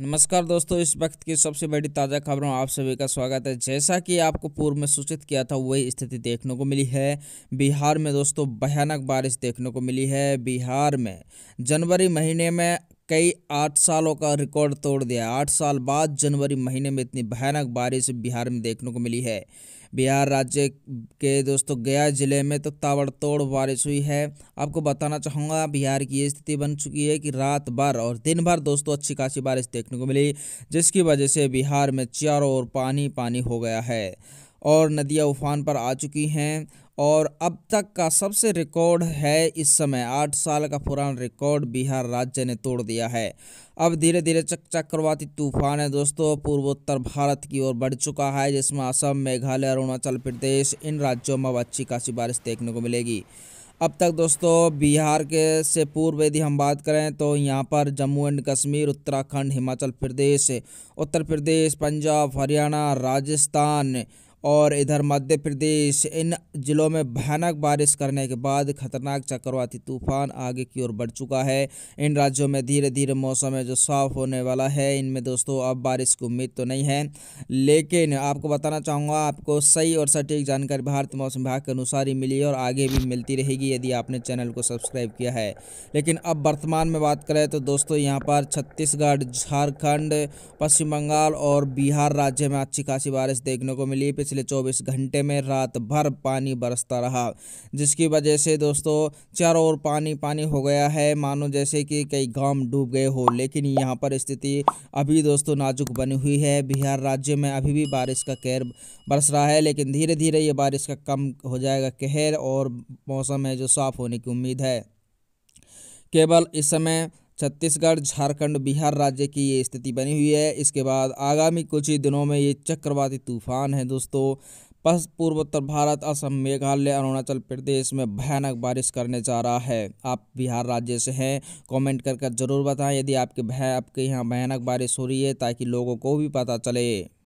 नमस्कार दोस्तों इस वक्त की सबसे बड़ी ताज़ा खबरों आप सभी का स्वागत है जैसा कि आपको पूर्व में सूचित किया था वही स्थिति देखने को मिली है बिहार में दोस्तों भयानक बारिश देखने को मिली है बिहार में जनवरी महीने में कई आठ सालों का रिकॉर्ड तोड़ दिया आठ साल बाद जनवरी महीने में इतनी भयानक बारिश बिहार में देखने को मिली है बिहार राज्य के दोस्तों गया ज़िले में तो ताबड़तोड़ बारिश हुई है आपको बताना चाहूँगा बिहार की ये स्थिति बन चुकी है कि रात भर और दिन भर दोस्तों अच्छी खासी बारिश देखने को मिली जिसकी वजह से बिहार में चारों ओर पानी पानी हो गया है और नदियाँ उफान पर आ चुकी हैं और अब तक का सबसे रिकॉर्ड है इस समय आठ साल का पुराना रिकॉर्ड बिहार राज्य ने तोड़ दिया है अब धीरे धीरे चक चक्रवाती तूफान है दोस्तों पूर्वोत्तर भारत की ओर बढ़ चुका है जिसमें असम मेघालय अरुणाचल प्रदेश इन राज्यों में अच्छी खासी बारिश देखने को मिलेगी अब तक दोस्तों बिहार के से पूर्व यदि हम बात करें तो यहाँ पर जम्मू एंड कश्मीर उत्तराखंड हिमाचल प्रदेश उत्तर प्रदेश पंजाब हरियाणा राजस्थान और इधर मध्य प्रदेश इन ज़िलों में भयानक बारिश करने के बाद खतरनाक चक्रवाती तूफान आगे की ओर बढ़ चुका है इन राज्यों में धीरे धीरे मौसम है जो साफ होने वाला है इनमें दोस्तों अब बारिश की उम्मीद तो नहीं है लेकिन आपको बताना चाहूँगा आपको सही और सटीक जानकारी भारतीय मौसम विभाग के अनुसार ही मिली और आगे भी मिलती रहेगी यदि आपने चैनल को सब्सक्राइब किया है लेकिन अब वर्तमान में बात करें तो दोस्तों यहाँ पर छत्तीसगढ़ झारखंड पश्चिम बंगाल और बिहार राज्य में अच्छी खासी बारिश देखने को मिली पिछले 24 घंटे में रात भर पानी बरसता रहा जिसकी वजह से दोस्तों चारों ओर पानी पानी हो गया है मानो जैसे कि कई गांव डूब गए हो लेकिन यहाँ पर स्थिति अभी दोस्तों नाजुक बनी हुई है बिहार राज्य में अभी भी बारिश का कहर बरस रहा है लेकिन धीरे धीरे ये बारिश का कम हो जाएगा कहर और मौसम है जो साफ़ होने की उम्मीद है केवल इस समय छत्तीसगढ़ झारखंड बिहार राज्य की ये स्थिति बनी हुई है इसके बाद आगामी कुछ ही दिनों में ये चक्रवाती तूफान है दोस्तों पश पूर्वोत्तर भारत असम मेघालय अरुणाचल प्रदेश में भयानक बारिश करने जा रहा है आप बिहार राज्य से हैं कमेंट कर कर जरूर बताएं यदि आपके भय आपके यहाँ भयानक बारिश हो रही है ताकि लोगों को भी पता चले